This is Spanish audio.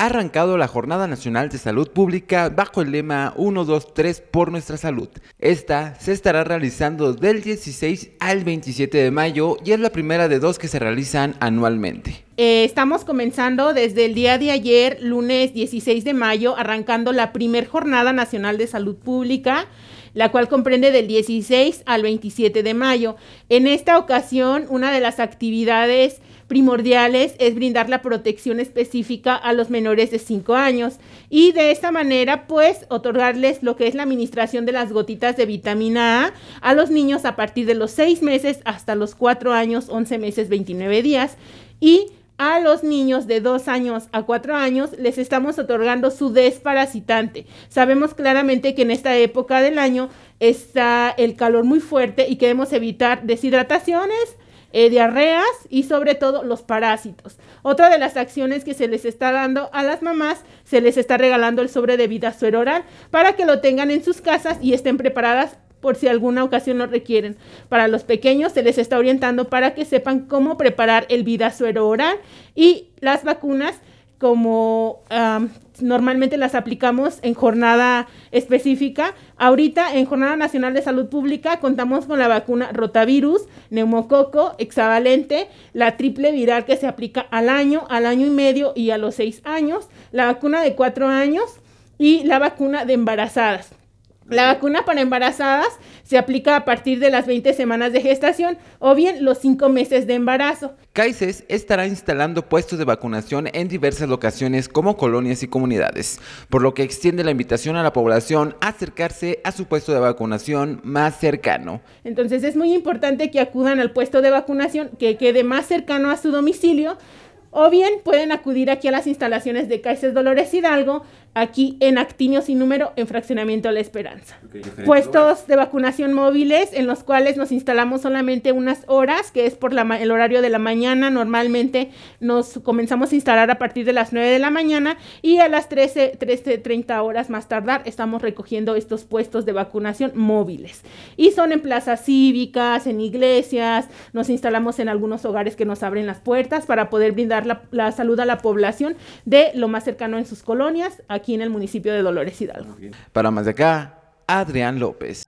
ha arrancado la Jornada Nacional de Salud Pública bajo el lema 123 por nuestra salud. Esta se estará realizando del 16 al 27 de mayo y es la primera de dos que se realizan anualmente. Eh, estamos comenzando desde el día de ayer, lunes 16 de mayo, arrancando la primer jornada nacional de salud pública, la cual comprende del 16 al 27 de mayo. En esta ocasión, una de las actividades primordiales es brindar la protección específica a los menores de 5 años y de esta manera pues otorgarles lo que es la administración de las gotitas de vitamina A a los niños a partir de los 6 meses hasta los 4 años 11 meses 29 días y a los niños de 2 años a 4 años les estamos otorgando su desparasitante. Sabemos claramente que en esta época del año está el calor muy fuerte y queremos evitar deshidrataciones, eh, diarreas y sobre todo los parásitos. Otra de las acciones que se les está dando a las mamás, se les está regalando el sobre de vida suero oral para que lo tengan en sus casas y estén preparadas por si alguna ocasión lo requieren. Para los pequeños se les está orientando para que sepan cómo preparar el suero oral y las vacunas como normalmente las aplicamos en jornada específica. Ahorita en Jornada Nacional de Salud Pública contamos con la vacuna rotavirus, neumococo, hexavalente, la triple viral que se aplica al año, al año y medio y a los seis años, la vacuna de cuatro años y la vacuna de embarazadas. La vacuna para embarazadas se aplica a partir de las 20 semanas de gestación o bien los 5 meses de embarazo. CAICES estará instalando puestos de vacunación en diversas locaciones como colonias y comunidades, por lo que extiende la invitación a la población a acercarse a su puesto de vacunación más cercano. Entonces es muy importante que acudan al puesto de vacunación que quede más cercano a su domicilio o bien pueden acudir aquí a las instalaciones de Caices Dolores Hidalgo, aquí en Actinio sin número, en Fraccionamiento La Esperanza. Puestos de vacunación móviles en los cuales nos instalamos solamente unas horas, que es por el horario de la mañana. Normalmente nos comenzamos a instalar a partir de las 9 de la mañana y a las 13, 13 30 horas más tardar estamos recogiendo estos puestos de vacunación móviles. Y son en plazas cívicas, en iglesias, nos instalamos en algunos hogares que nos abren las puertas para poder brindar la, salud a la población de lo más cercano en sus colonias, aquí en el municipio de Dolores Hidalgo. Para más de acá, Adrián López.